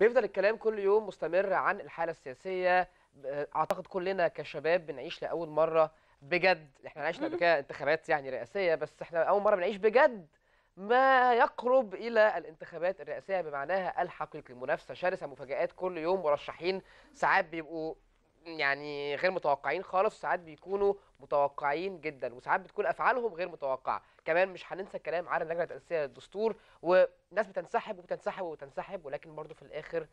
بيفضل الكلام كل يوم مستمر عن الحاله السياسيه اعتقد كلنا كشباب بنعيش لاول مره بجد احنا عشنا قبل كده انتخابات يعني رئاسيه بس احنا اول مره بنعيش بجد ما يقرب الى الانتخابات الرئاسيه بمعناها الحقيقي منافسه شرسه مفاجات كل يوم مرشحين ساعات بيبقوا يعني غير متوقعين خالص وساعات بيكونوا متوقعين جدا وساعات بتكون افعالهم غير متوقعه كمان مش هننسى الكلام عن اللجنه التاسيسيه للدستور وناس بتنسحب وبتنسحب وبتنسحب ولكن برضه في الاخر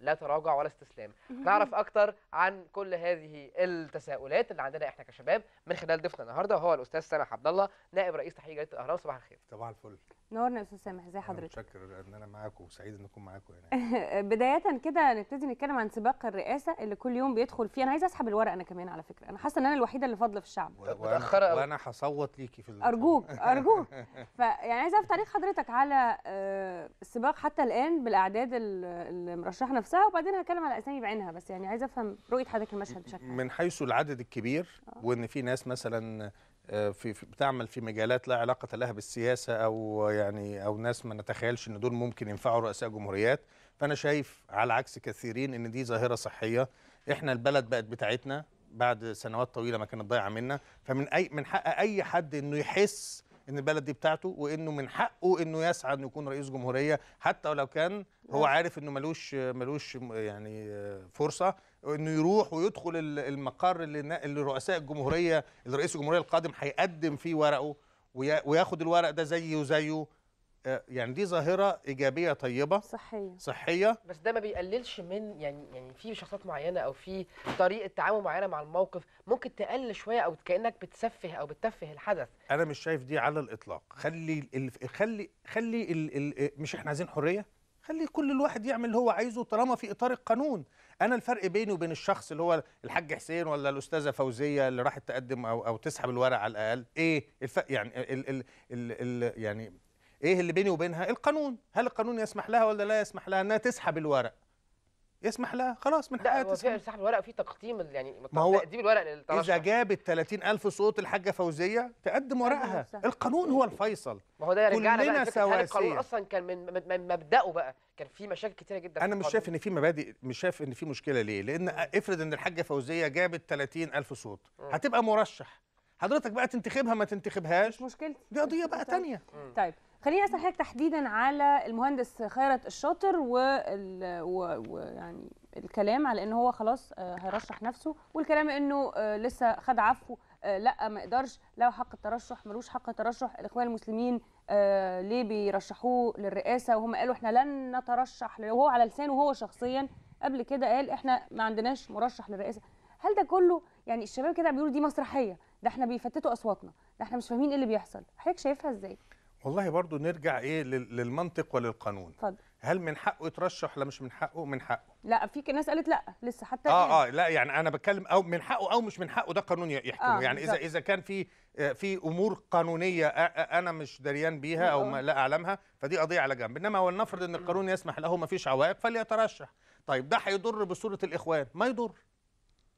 لا تراجع ولا استسلام نعرف اكتر عن كل هذه التساؤلات اللي عندنا احنا كشباب من خلال ضيفنا النهارده وهو الاستاذ سامح عبد الله نائب رئيس تحرير جريده الاهرام صباح الخير صباح الفل نورنا يا استاذ سامح ازي حضرتك متشكر ان انا معاكم وسعيد ان اكون معاكم هنا بدايه كده نبتدي نتكلم عن سباق الرئاسه اللي كل يوم بيدخل فيه انا عايزه اسحب الورق انا كمان على فكره انا حاسه ان انا الوحيده اللي فاضله في الشعب متاخره وانا هصوت ليكي في اللي ارجوك ارجوك فيعني عايزه اعرف تعليق حضرتك على آه، السباق حتى الان بالاعداد المرشحه نفسها وبعدين هتكلم على اسامي بعينها بس يعني عايزه افهم رؤيه حضرتك المشهد بشكل من حيث العدد الكبير آه. وان في ناس مثلا آه، في بتعمل في مجالات لا علاقه لها بالسياسه او يعني او ناس ما نتخيلش ان دول ممكن ينفعوا رؤساء جمهوريات فانا شايف على عكس كثيرين ان دي ظاهره صحيه احنا البلد بقت بتاعتنا بعد سنوات طويله ما كانت ضايعه منا فمن اي من حق اي حد انه يحس ان البلد دي بتاعته وانه من حقه انه يسعى انه يكون رئيس جمهوريه حتى ولو كان هو نعم. عارف انه ملوش ملوش يعني آه، فرصه انه يروح ويدخل المقر اللي رؤساء الجمهوريه اللي رئيس الجمهوريه القادم هيقدم فيه ورقه وياخد الورق ده زيه وزيه آه، يعني دي ظاهره ايجابيه طيبه صحيه صحيه بس ده ما بيقللش من يعني يعني في شخصيات معينه او في طريقه تعامل معينه مع الموقف ممكن تقل شويه او كانك بتسفه او بتتفه الحدث انا مش شايف دي على الاطلاق خلي ال خلي خلي ال ال مش احنا عايزين حريه خلي كل الواحد يعمل اللي هو عايزه طالما في اطار القانون انا الفرق بيني وبين الشخص اللي هو الحاج حسين ولا الاستاذه فوزيه اللي راحت تقدم او او تسحب الورق على الاقل ايه الفرق يعني ال... ال... ال... ال... يعني ايه اللي بيني وبينها القانون هل القانون يسمح لها ولا لا يسمح لها انها تسحب الورق يسمح لها خلاص من حقها تسحب سحب الورق في تقديم يعني ما هو تقديم الورق للترشح اذا جابت 30000 صوت الحاجه فوزيه تقدم ورقها القانون هو الفيصل ما هو ده يرجعنا بقى القانون اصلا كان من مبداه بقى كان في مشاكل كتيره جدا انا مش شايف ان في مبادئ مش شايف ان في مشكله ليه لان افرض ان الحاجه فوزيه جابت 30000 صوت هتبقى مرشح حضرتك بقى تنتخبها ما تنتخبهاش مش مشكلتي دي قضيه بقى ثانيه طيب, طيب. خليني اسال حضرتك تحديدا على المهندس خيرت الشاطر و ويعني و... يعني الكلام على ان هو خلاص آه، هيرشح نفسه والكلام انه آه، لسه خد عفو آه، لا ما يقدرش له حق الترشح ملوش حق الترشح الاخوان المسلمين ليه بيرشحوه للرئاسه وهم قالوا احنا لن نترشح وهو على لسانه هو شخصيا قبل كده قال احنا ما عندناش مرشح للرئاسه هل ده كله يعني الشباب كده بيقولوا دي مسرحيه ده احنا بيفتتوا اصواتنا ده احنا مش فاهمين ايه اللي بيحصل حضرتك شايفها ازاي والله برضو نرجع ايه للمنطق وللقانون اتفضل هل من حقه يترشح ولا مش من حقه من حقه لا في ناس قالت لا لسه حتى اه اه لا يعني انا بتكلم او من حقه او مش من حقه ده قانون يحكمه آه يعني بالزبط. اذا اذا كان في آه، في امور قانونيه انا مش دريان بيها او نعم. ما لا اعلمها فدي قضيه على جنب انما ولنفرض ان القانون يسمح له ما فيش عوائق فليترشح طيب ده هيضر بصوره الاخوان ما يضر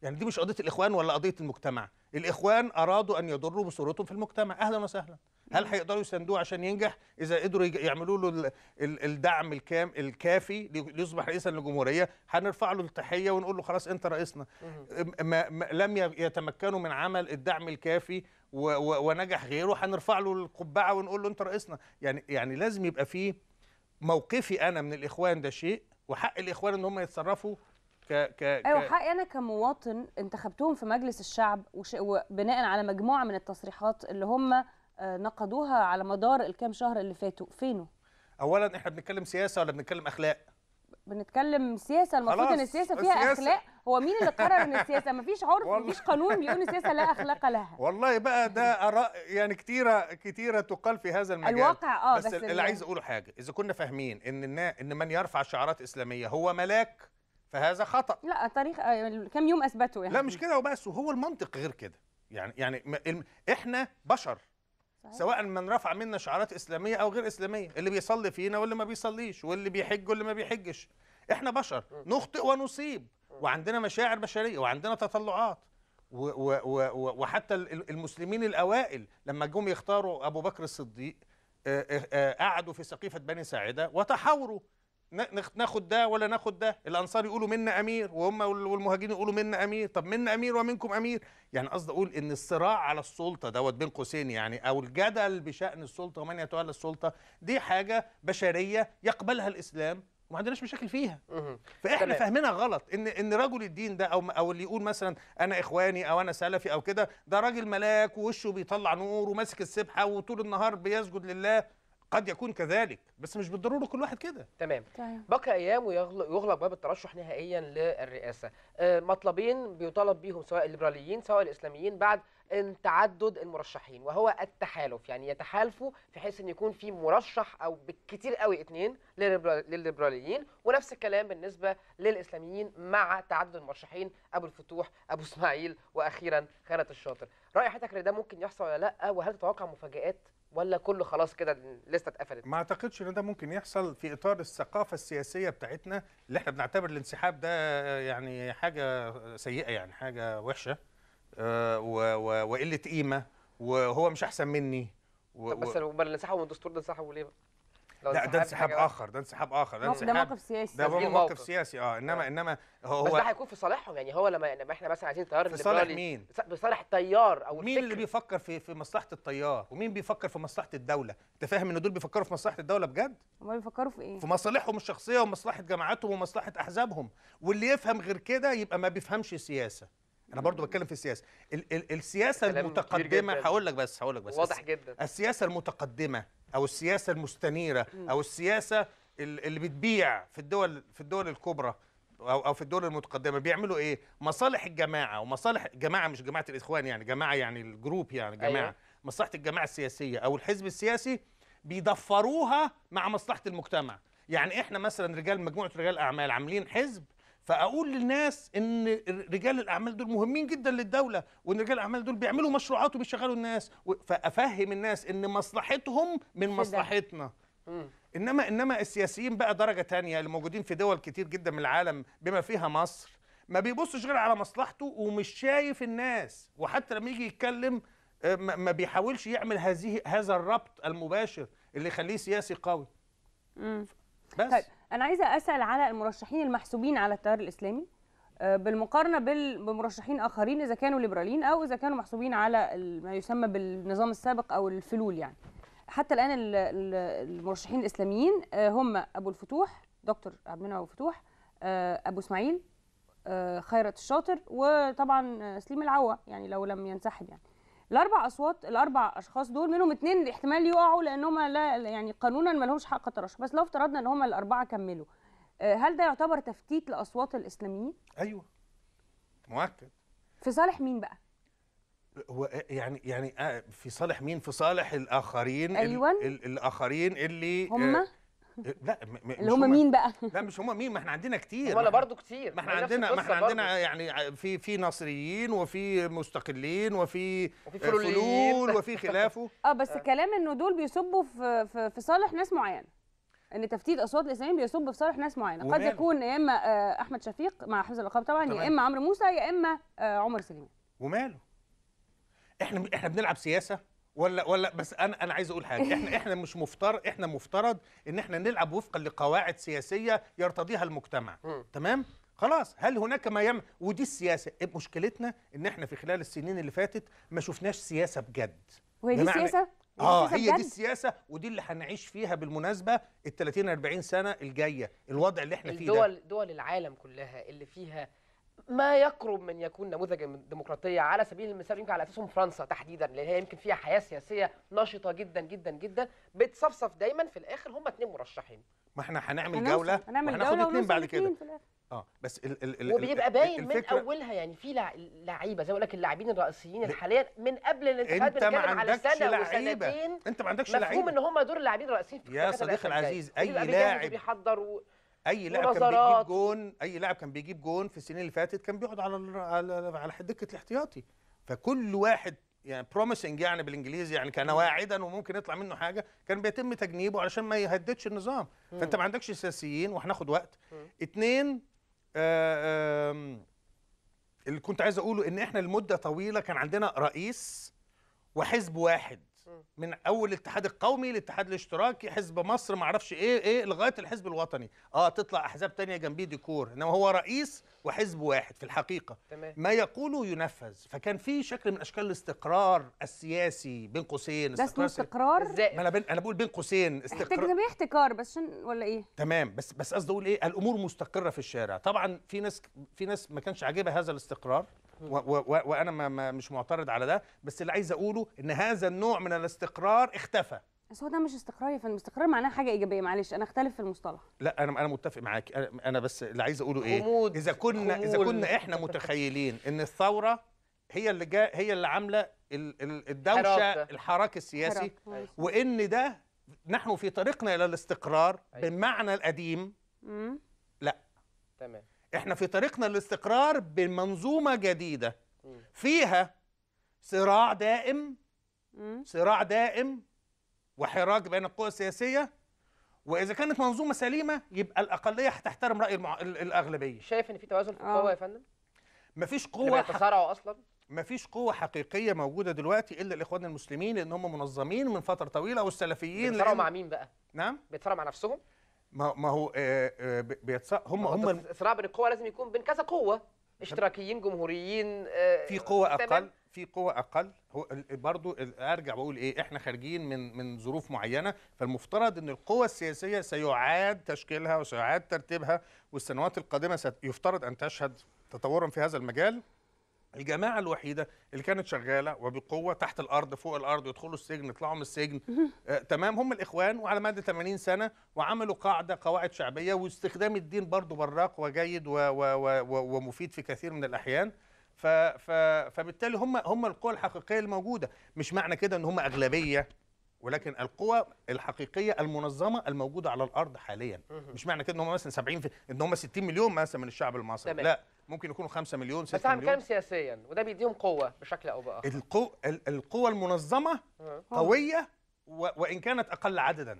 يعني دي مش قضيه الاخوان ولا قضيه المجتمع الاخوان ارادوا ان يضروا بصورتهم في المجتمع اهلا وسهلا هل هيقدروا يساندوه عشان ينجح اذا قدروا يعملوا له الدعم الكام الكافي ليصبح رئيسا للجمهوريه هنرفع له التحيه ونقول له خلاص انت رئيسنا ما ما لم يتمكنوا من عمل الدعم الكافي ونجح غيره هنرفع له القبعه ونقول له انت رئيسنا يعني يعني لازم يبقى فيه موقفي انا من الاخوان ده شيء وحق الاخوان ان هم يتصرفوا ك ك ايوه حقي انا كمواطن انتخبتهم في مجلس الشعب وبناء على مجموعه من التصريحات اللي هم آه، نقدوها على مدار الكام شهر اللي فاتوا فينه اولا احنا بنتكلم سياسه ولا بنتكلم اخلاق بنتكلم سياسه المفروض ان السياسه فيها السياسة. اخلاق هو مين اللي قرر ان السياسه مفيش عرف مفيش قانون بيقول السياسه لا اخلاق لها والله بقى ده اراء يعني كتيره كتيره تقال في هذا المجال الواقع اه بس, بس اللي عايز اقوله حاجه اذا كنا فاهمين ان ان من يرفع شعارات اسلاميه هو ملاك فهذا خطا لا تاريخ آه، كم يوم اثبته يعني لا مش كده وبس وهو المنطق غير كده يعني يعني احنا بشر سواء من رفع منا شعارات اسلاميه او غير اسلاميه اللي بيصلي فينا واللي ما بيصليش واللي بيحج واللي ما بيحجش احنا بشر نخطئ ونصيب وعندنا مشاعر بشريه وعندنا تطلعات و و و وحتى المسلمين الاوائل لما جم يختاروا ابو بكر الصديق آه، آه، قعدوا في سقيفه بني ساعده وتحاوروا ناخد ده ولا ناخد ده الانصار يقولوا منا امير وهم والمهاجرين يقولوا منا امير طب منا امير ومنكم امير يعني قصدي اقول ان الصراع على السلطه دوت بين قوسين يعني او الجدل بشان السلطه ومن يتولى السلطه دي حاجه بشريه يقبلها الاسلام وما عندناش مشاكل فيها فاحنا فاهمينها غلط ان ان رجل الدين ده او او اللي يقول مثلا انا اخواني او انا سلفي او كده ده راجل ملاك ووشه بيطلع نور وماسك السبحه وطول النهار بيسجد لله قد يكون كذلك بس مش بالضروره كل واحد كده تمام طيب. بقى ايام ويغلق باب الترشح نهائيا للرئاسه آه، مطلبين بيطالب بيهم سواء الليبراليين سواء الاسلاميين بعد ان تعدد المرشحين وهو التحالف يعني يتحالفوا في حيث ان يكون في مرشح او بالكثير قوي اثنين للليبراليين ونفس الكلام بالنسبه للاسلاميين مع تعدد المرشحين ابو الفتوح ابو اسماعيل واخيرا خالد الشاطر راي حضرتك ده ممكن يحصل ولا لا وهل تتوقع مفاجات ولا كله خلاص كده لسه اتقفلت ما اعتقدش ان ده ممكن يحصل في اطار الثقافه السياسيه بتاعتنا اللي احنا بنعتبر الانسحاب ده يعني حاجه سيئه يعني حاجه وحشه آه، وقله قيمه وهو مش احسن مني و... بس الانسحاب من الدستور ده انسحبوا ليه بقى لا ده انسحاب اخر ده انسحاب اخر ده انسحاب ده موقف سياسي ده موقف, موقف سياسي اه انما آه. انما هو بس ده هيكون في صالحهم يعني هو لما لما احنا مثلا عايزين طيار في صالح مين؟ في صالح الطيار او مين الفكر. اللي بيفكر في في مصلحه الطيار ومين بيفكر في مصلحه الدوله؟ انت فاهم ان دول بيفكروا في مصلحه الدوله بجد؟ هم بيفكروا في ايه؟ في مصالحهم الشخصيه ومصلحه جماعاتهم ومصلحه احزابهم واللي يفهم غير كده يبقى ما بيفهمش سياسه انا برضو بتكلم في السياسه ال ال السياسه المتقدمه هقول لك بس هقول لك بس واضح جدا السياسه المتقدمه او السياسه المستنيره او السياسه اللي بتبيع في الدول في الدول الكبرى او او في الدول المتقدمه بيعملوا ايه مصالح الجماعه ومصالح جماعه مش جماعه الاخوان يعني جماعه يعني الجروب يعني جماعه أيوة. مصلحه الجماعه السياسيه او الحزب السياسي بيدفروها مع مصلحه المجتمع يعني احنا مثلا رجال مجموعه رجال اعمال عاملين حزب فاقول للناس ان رجال الاعمال دول مهمين جدا للدوله وان رجال الاعمال دول بيعملوا مشروعات وبيشغلوا الناس فافهم الناس ان مصلحتهم من مصلحتنا انما انما السياسيين بقى درجه تانية اللي موجودين في دول كتير جدا من العالم بما فيها مصر ما بيبصش غير على مصلحته ومش شايف الناس وحتى لما يجي يتكلم آه، ما بيحاولش يعمل هذه هذا الربط المباشر اللي يخليه سياسي قوي بس طيب انا عايزه اسال على المرشحين المحسوبين على التيار الاسلامي آه، بالمقارنه بمرشحين اخرين اذا كانوا ليبراليين او اذا كانوا محسوبين على ما يسمى بالنظام السابق او الفلول يعني حتى الان المرشحين الاسلاميين آه، هم ابو الفتوح دكتور عبد المنعم ابو الفتوح آه، ابو اسماعيل خيرت الشاطر وطبعا سليم العوا يعني لو لم ينسحب يعني الاربع اصوات الاربع اشخاص دول منهم اثنين احتمال يقعوا لان هم لا يعني قانونا ما لهمش حق الترشح بس لو افترضنا ان هم الاربعه كملوا آه، هل ده يعتبر تفتيت لاصوات الاسلاميين ايوه مؤكد في صالح مين بقى هو آه، يعني يعني آه، في صالح مين في صالح الاخرين أيوة. الاخرين اللي هم إيه، لا اللي هم مين بقى؟ لا مش هم مين ما احنا عندنا كتير ولا برضه كتير ما احنا عندنا ما احنا عندنا يعني في في نصريين وفي مستقلين وفي آه، فلول وفي خلافه اه بس كلام انه دول بيصبوا في في صالح ناس معينه ان تفتيت اصوات الاسلاميين بيصب في صالح ناس معينه قد يكون يا اما آه، احمد شفيق مع حفظ الالقاب طبعا يا اما عمرو موسى يا اما آه، عمر سليمان وماله احنا احنا بنلعب سياسه ولا ولا بس انا انا عايز اقول حاجه احنا احنا مش مفترض احنا مفترض ان احنا نلعب وفقا لقواعد سياسيه يرتضيها المجتمع تمام خلاص هل هناك ما يم ودي السياسه إيه مشكلتنا ان احنا في خلال السنين اللي فاتت ما شفناش سياسه بجد وهي دي السياسه اه هي دي آه، السياسه ودي اللي هنعيش فيها بالمناسبه ال 30 40 سنه الجايه الوضع اللي احنا فيه ده الدول دول العالم كلها اللي فيها ما يقرب من يكون نموذج ديمقراطيه على سبيل المثال يمكن على اساسهم فرنسا تحديدا لان هي يمكن فيها حياه سياسيه نشطه جدا جدا جدا بتصفصف دايما في الاخر هم اثنين مرشحين ما احنا هنعمل جوله هنعمل جوله اثنين بعد كده اه بس ال ال ال وبيبقى باين من اولها يعني في لعيبه زي ما لك اللاعبين الرئيسيين حاليا من قبل الانتخابات بنتكلم على سنه لعيبة. وسنتين انت ما عندكش لعيبه مفهوم ان هم دول اللاعبين الرئيسيين في يا صديقي العزيز اي لاعب بيحضروا اي لاعب كان بيجيب جون اي لاعب كان بيجيب جون في السنين اللي فاتت كان بيقعد على على على دكه الاحتياطي فكل واحد يعني بروميسنج يعني بالانجليزي يعني كان واعدا وممكن يطلع منه حاجه كان بيتم تجنيبه علشان ما يهددش النظام مم. فانت ما عندكش سياسيين وهناخد وقت اثنين اتنين آه، اللي كنت عايز اقوله ان احنا لمده طويله كان عندنا رئيس وحزب واحد من اول الاتحاد القومي الاتحاد الاشتراكي حزب مصر ما اعرفش ايه ايه لغايه الحزب الوطني اه تطلع احزاب تانية جنبيه ديكور انما هو رئيس وحزب واحد في الحقيقه تمام. ما يقوله ينفذ فكان في شكل من اشكال الاستقرار السياسي بين قوسين بس استقرار, ازاي ما انا بين انا بقول بين قوسين استقرار احتكار احتكار بس شن ولا ايه تمام بس بس قصدي اقول ايه الامور مستقره في الشارع طبعا في ناس في ناس ما كانش عاجبها هذا الاستقرار وانا ما مش معترض على ده بس اللي عايز اقوله ان هذا النوع من الاستقرار اختفى بس هو ده مش استقرار يا فندم استقرار معناه حاجه ايجابيه معلش انا اختلف في المصطلح لا انا انا متفق معاك انا بس اللي عايز اقوله ايه خمود. اذا كنا خمول. اذا كنا احنا متخيلين ان الثوره هي اللي جا هي اللي عامله الدوشه الحراك السياسي وان ده نحن في طريقنا الى الاستقرار أيوة. بالمعنى القديم مم. لا تمام احنا في طريقنا للاستقرار بمنظومه جديده فيها صراع دائم صراع دائم وحراك بين القوى السياسيه واذا كانت منظومه سليمه يبقى الاقليه هتحترم راي المع... الاغلبيه شايف ان في توازن في القوه يا آه. فندم مفيش قوه بيتصارعوا اصلا مفيش قوة حقيقية موجودة دلوقتي إلا الإخوان المسلمين لأن هم منظمين من فترة طويلة والسلفيين بيتصارعوا لأن... مع مين بقى؟ نعم بيتصارعوا مع نفسهم؟ ما ما هو آه، آه، بيتص... هم هم الصراع بين القوى لازم يكون بين كذا قوه اشتراكيين جمهوريين آه، في قوة أقل في قوة أقل هو برضو أرجع بقول إيه إحنا خارجين من من ظروف معينة فالمفترض إن القوى السياسية سيعاد تشكيلها وسيعاد ترتيبها والسنوات القادمة يفترض أن تشهد تطورا في هذا المجال الجماعه الوحيده اللي كانت شغاله وبقوه تحت الارض فوق الارض يدخلوا السجن يطلعوا من السجن آه، تمام هم الاخوان وعلى مدى 80 سنه وعملوا قاعده قواعد شعبيه واستخدام الدين برضه براق وجيد و و و و ومفيد في كثير من الاحيان ف ف فبالتالي هم هم القوى الحقيقيه الموجوده مش معنى كده ان هم اغلبيه ولكن القوى الحقيقيه المنظمه الموجوده على الارض حاليا مش معنى كده ان هم مثلا 70 في... ان هم 60 مليون مثلا من الشعب المصري لا ممكن يكونوا 5 مليون 6 مليون بس عم بتكلم سياسيا وده بيديهم قوه بشكل او باخر القو... القوه المنظمه أه. قويه و... وان كانت اقل عددا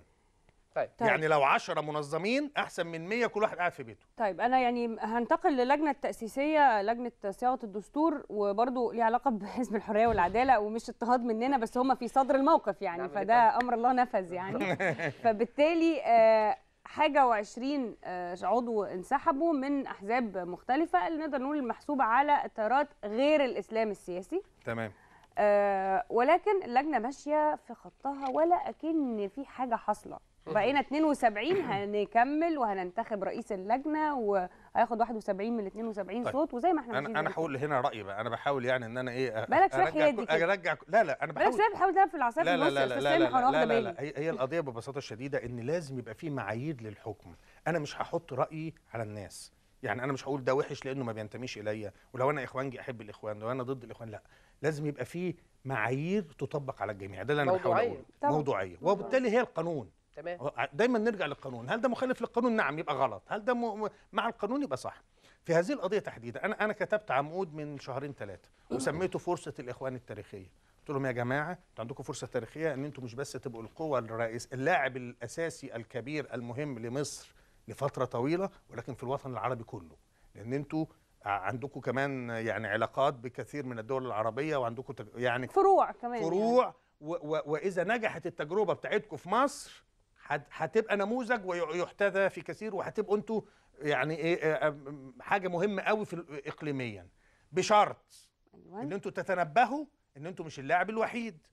طيب. طيب. يعني لو 10 منظمين احسن من 100 كل واحد قاعد في بيته طيب انا يعني هنتقل للجنه التاسيسيه لجنه صياغه الدستور وبرضو ليه علاقه بحزب الحريه والعداله ومش اضطهاد مننا بس هم في صدر الموقف يعني إيه فده طيب؟ امر الله نفذ يعني فبالتالي آه حاجه وعشرين آه، عضو انسحبوا من احزاب مختلفه اللي نقدر نقول محسوبه على التيارات غير الاسلام السياسي تمام آه، ولكن اللجنه ماشيه في خطها ولا اكن في حاجه حاصله بقينا 72 هنكمل وهننتخب رئيس اللجنه وهياخد 71 من 72 طيب. صوت وزي ما احنا انا انا هقول هنا رايي بقى انا بحاول يعني ان انا ايه بالك شويه حيادي كده ارجع لا لا انا بحاول بالك شويه بحاول تلعب في العصافير لا لا لا لا لا, لا, لا, لا, لا هي, هي القضيه ببساطه شديده ان لازم يبقى في معايير للحكم انا مش هحط رايي على الناس يعني انا مش هقول ده وحش لانه ما بينتميش اليا ولو انا اخوانجي احب الاخوان لو انا ضد الاخوان لا لازم يبقى في معايير تطبق على الجميع ده اللي انا بحاول اقوله موضوعيه وبالتالي هي القانون تمام أه، دايما نرجع للقانون هل ده مخالف للقانون نعم يبقى غلط هل ده م... مع القانون يبقى صح في هذه القضيه تحديدا انا انا كتبت عمود من شهرين ثلاثه وسميته فرصه الاخوان التاريخيه قلت لهم يا جماعه انتوا عندكم فرصه تاريخيه ان انتوا مش بس تبقوا القوه الرئيس اللاعب الاساسي الكبير المهم لمصر لفتره طويله ولكن في الوطن العربي كله لان انتوا عندكم كمان يعني علاقات بكثير من الدول العربيه وعندكم يعني فروع كمان فروع يعني. واذا نجحت التجربه بتاعتكم في مصر هتبقى نموذج ويحتذى في كثير وهتبقوا انتوا يعني ايه آه، آه، حاجه مهمه قوي في اقليميا بشرط أيوة. ان انتوا تتنبهوا ان انتوا مش اللاعب الوحيد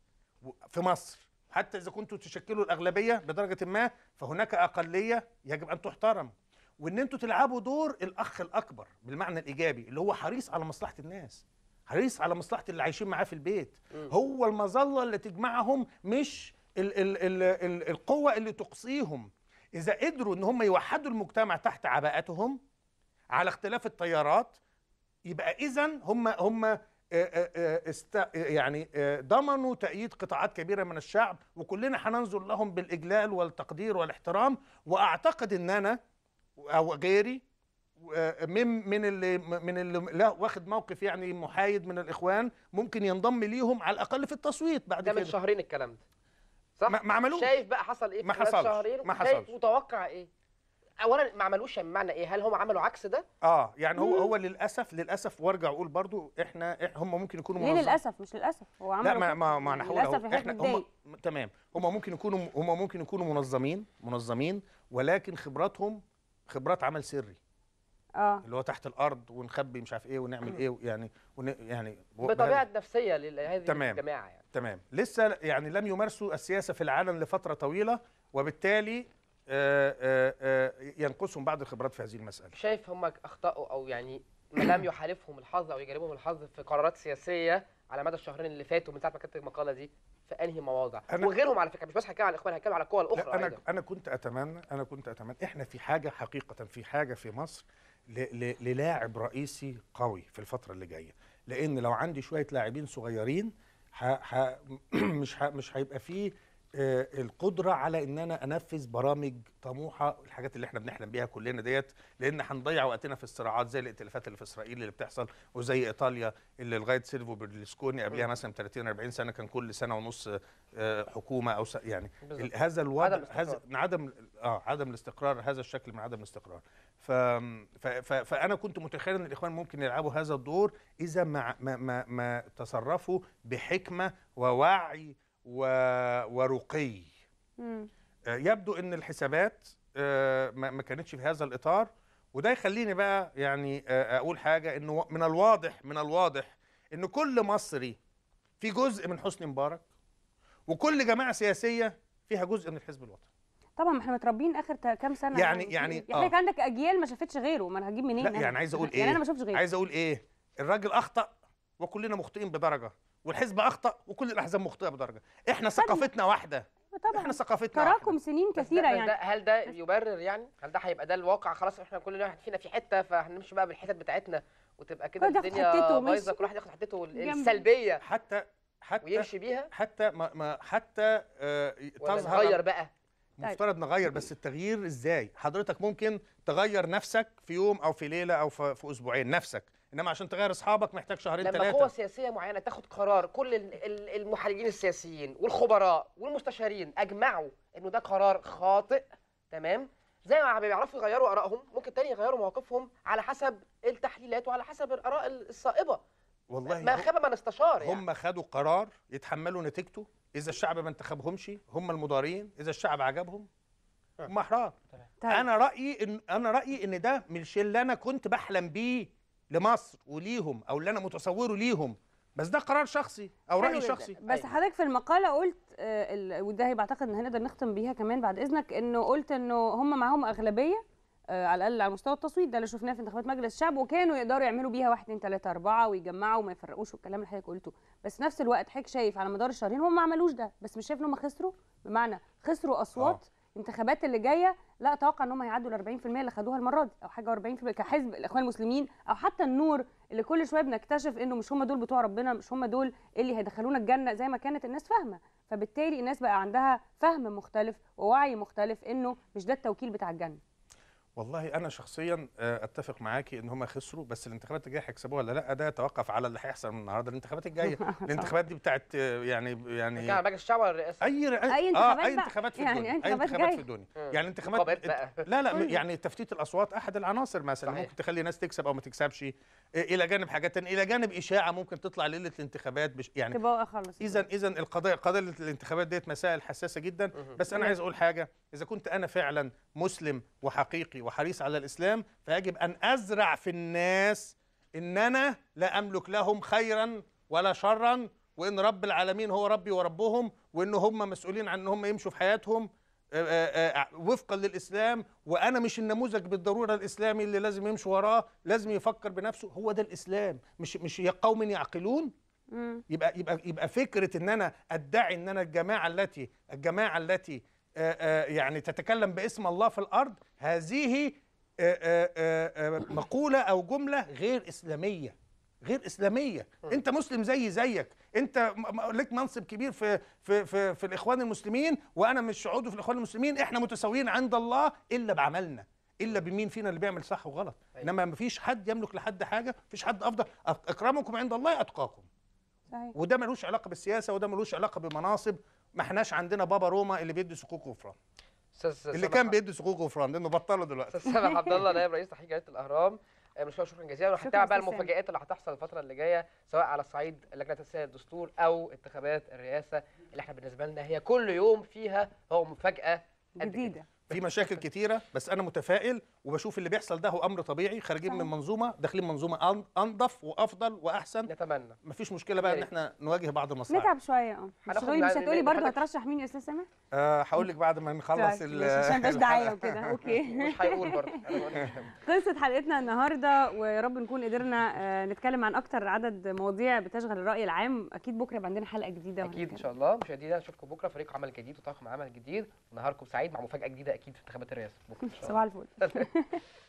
في مصر حتى اذا كنتوا تشكلوا الاغلبيه بدرجه ما فهناك اقليه يجب ان تحترم وان انتوا تلعبوا دور الاخ الاكبر بالمعنى الايجابي اللي هو حريص على مصلحه الناس حريص على مصلحه اللي عايشين معاه في البيت هو المظله اللي تجمعهم مش ال ال ال الـ القوة اللي تقصيهم إذا قدروا إن هم يوحدوا المجتمع تحت عباءتهم على اختلاف التيارات يبقى إذا هم هم است يعني ضمنوا تأييد قطاعات كبيرة من الشعب وكلنا هننظر لهم بالإجلال والتقدير والاحترام وأعتقد إن أنا أو غيري من من اللي من اللي واخد موقف يعني محايد من الإخوان ممكن ينضم ليهم على الأقل في التصويت بعد ده من شهرين الكلام ده صح ما, عملوش شايف بقى حصل ايه في ما حصلش شهرين ما حصلش شايف متوقع ايه اولا ما عملوش بمعنى ايه هل هم عملوا عكس ده اه يعني هو مم. هو للاسف للاسف وارجع اقول برضو احنا, هم ممكن يكونوا منظمين ليه للاسف مش للاسف هو عملوا لا ما ما, ما انا هقول احنا هم تمام هم ممكن يكونوا هم ممكن يكونوا منظمين منظمين ولكن خبراتهم خبرات عمل سري اه اللي هو تحت الارض ونخبي مش عارف ايه ونعمل ايه يعني ون... يعني بطبيعه نفسيه لهذه تمام الجماعه يعني تمام لسه يعني لم يمارسوا السياسه في العالم لفتره طويله وبالتالي آآ آه، آآ آه، آه، ينقصهم بعض الخبرات في هذه المساله شايف هم اخطاوا او يعني لم يحالفهم الحظ او يجربهم الحظ في قرارات سياسيه على مدى الشهرين اللي فاتوا من ساعه ما كتبت المقاله دي في انهي مواضع أنا وغيرهم على فكره مش بس هتكلم على الاخوان هتكلم على القوى الاخرى انا أيضا. انا كنت اتمنى انا كنت اتمنى احنا في حاجه حقيقه في حاجه في مصر للاعب رئيسي قوي في الفتره اللي جايه لان لو عندي شويه لاعبين صغيرين ها ها مش ها مش هيبقى فيه آه، القدره على ان انا انفذ برامج طموحه الحاجات اللي احنا بنحلم بيها كلنا ديت لان هنضيع وقتنا في الصراعات زي الائتلافات اللي في اسرائيل اللي بتحصل وزي ايطاليا اللي لغايه سيلفو برلسكوني قبلها مثلا 30 40 سنه كان كل سنه ونص آه، حكومه او يعني هذا الوضع هذا عدم اه عدم الاستقرار هذا الشكل من عدم الاستقرار ف... ف... ف... فانا كنت متخيل ان الاخوان ممكن يلعبوا هذا الدور اذا ما ما ما, ما تصرفوا بحكمه ووعي و... ورقي مم. آه، يبدو ان الحسابات آه، ما كانتش في هذا الاطار وده يخليني بقى يعني آه، اقول حاجه انه من الواضح من الواضح ان كل مصري في جزء من حسني مبارك وكل جماعه سياسيه فيها جزء من الحزب الوطني طبعا ما احنا متربيين اخر كام سنه يعني يعني, يعني, يعني آه. عندك اجيال ما شافتش غيره ما انا هجيب منين لا يعني عايز اقول ايه يعني انا إيه؟ ما شفتش غيره عايز اقول ايه الراجل اخطا وكلنا مخطئين بدرجه والحزب اخطا وكل الاحزاب مخطئه بدرجه احنا ثقافتنا واحده طبعا احنا ثقافتنا تراكم سنين كثيره يعني ده هل ده يبرر يعني هل ده هيبقى ده الواقع خلاص احنا كل واحد فينا في حته فهنمشي بقى بالحتت بتاعتنا وتبقى كده الدنيا بايظه كل واحد ياخد حتته السلبيه حتى حتى ويمشي بيها حتى ما, ما حتى آه تظهر نغير بقى مفترض نغير بس التغيير ازاي حضرتك ممكن تغير نفسك في يوم او في ليله او في اسبوعين نفسك انما عشان تغير اصحابك محتاج شهرين ثلاثه لما قوه سياسيه معينه تاخد قرار كل المحللين السياسيين والخبراء والمستشارين اجمعوا انه ده قرار خاطئ تمام زي ما بيعرفوا يغيروا ارائهم ممكن تاني يغيروا مواقفهم على حسب التحليلات وعلى حسب الاراء الصائبه والله ما خاب من استشار يعني هم خدوا قرار يتحملوا نتيجته اذا الشعب ما انتخبهمش هم المضارين اذا الشعب عجبهم هم احرار طيب. انا رايي ان انا رايي ان ده مش اللي انا كنت بحلم بيه لمصر وليهم او اللي انا متصوره ليهم بس ده قرار شخصي او راي شخصي بس أيوة. حضرتك في المقاله قلت آه وده هيبقى اعتقد ان هنقدر نختم بيها كمان بعد اذنك انه قلت انه هم معاهم اغلبيه آه على الاقل على مستوى التصويت ده اللي شفناه في انتخابات مجلس الشعب وكانوا يقدروا يعملوا بيها 1 2 3 4 ويجمعوا وما يفرقوش والكلام اللي حضرتك قلته بس نفس الوقت حضرتك شايف على مدار الشهرين هم ما عملوش ده بس مش شايف ان هم خسروا بمعنى خسروا اصوات آه. الانتخابات اللي جايه لا اتوقع ان هم هيعدوا ال 40% اللي خدوها المره دي او حاجه 40 كحزب الاخوان المسلمين او حتى النور اللي كل شويه بنكتشف انه مش هم دول بتوع ربنا مش هم دول اللي هيدخلونا الجنه زي ما كانت الناس فاهمه فبالتالي الناس بقى عندها فهم مختلف ووعي مختلف انه مش ده التوكيل بتاع الجنه والله انا شخصيا آه، اتفق معاكي ان هم خسروا بس الانتخابات الجايه هيكسبوها ولا لا ده يتوقف على اللي هيحصل النهارده الانتخابات الجايه الانتخابات دي بتاعت آه، يعني يعني على مجلس الشعب ولا الرئاسه اي رئ... اي آه، انتخابات آه اي انتخابات في يعني الدنيا اي انتخابات في الدنيا يعني انتخابات لا لا طيب. يعني تفتيت الاصوات احد العناصر مثلا صحيح. ممكن تخلي ناس تكسب او ما تكسبش إيه، الى جانب حاجات تانية الى جانب اشاعه ممكن تطلع ليله الانتخابات بش... يعني تبقى اذا اذا القضايا قضايا الانتخابات ديت مسائل حساسه جدا بس انا عايز اقول حاجه اذا كنت انا فعلا مسلم وحقيقي وحريص على الإسلام فيجب أن أزرع في الناس إن أنا لا أملك لهم خيرا ولا شرا وإن رب العالمين هو ربي وربهم وإن هم مسؤولين عن إن هم يمشوا في حياتهم آه، آه، آه، وفقا للإسلام وأنا مش النموذج بالضرورة الإسلامي اللي لازم يمشي وراه لازم يفكر بنفسه هو ده الإسلام مش مش قوم يعقلون يبقى يبقى يبقى فكره ان انا ادعي ان انا الجماعه التي الجماعه التي آه، آه، يعني تتكلم باسم الله في الارض هذه آه، مقوله او جمله غير اسلاميه غير اسلاميه انت مسلم زي زيك انت لك منصب كبير في في في, في الاخوان المسلمين وانا مش عضو في الاخوان المسلمين احنا متساويين عند الله الا بعملنا الا بمين فينا اللي بيعمل صح وغلط أيوة. انما ما فيش حد يملك لحد حاجه مفيش حد افضل اكرمكم عند الله اتقاكم صحيح. وده ملوش علاقه بالسياسه وده ملوش علاقه بمناصب ما احناش عندنا بابا روما اللي بيدي صكوك غفران اللي كان بيدي صكوك غفران لانه بطله دلوقتي استاذ عبد الله نائب رئيس تحقيق جريده الاهرام آه، مشروع شكرا جزيلا وهنتابع بقى المفاجات اللي هتحصل الفتره اللي جايه سواء على صعيد لجنه تسهيل الدستور او انتخابات الرئاسه اللي احنا بالنسبه لنا هي كل يوم فيها هو مفاجاه إيه. جديده في مشاكل كتيره بس انا متفائل وبشوف اللي بيحصل ده هو امر طبيعي خارجين من منظومه داخلين منظومه انظف وافضل واحسن نتمنى مفيش مشكله بقى ان احنا نواجه بعض المصاعب نتعب شويه اه مش هتقولي برضه هترشح مين يا استاذ سامح؟ آه، هقول لك بعد ما نخلص طيب، ال عشان مش دعايه وكده اوكي مش هيقول برضه قصه حلقتنا النهارده ويا رب نكون قدرنا آه، نتكلم عن اكتر عدد مواضيع بتشغل الراي العام اكيد بكره يبقى عندنا حلقه جديده اكيد ان شاء الله مشاهدينا اشوفكم بكره فريق عمل جديد وطاقم عمل جديد ونهاركم سعيد مع مفاجاه جديده اكيد في انتخابات الرئاسه بكره صباح الفل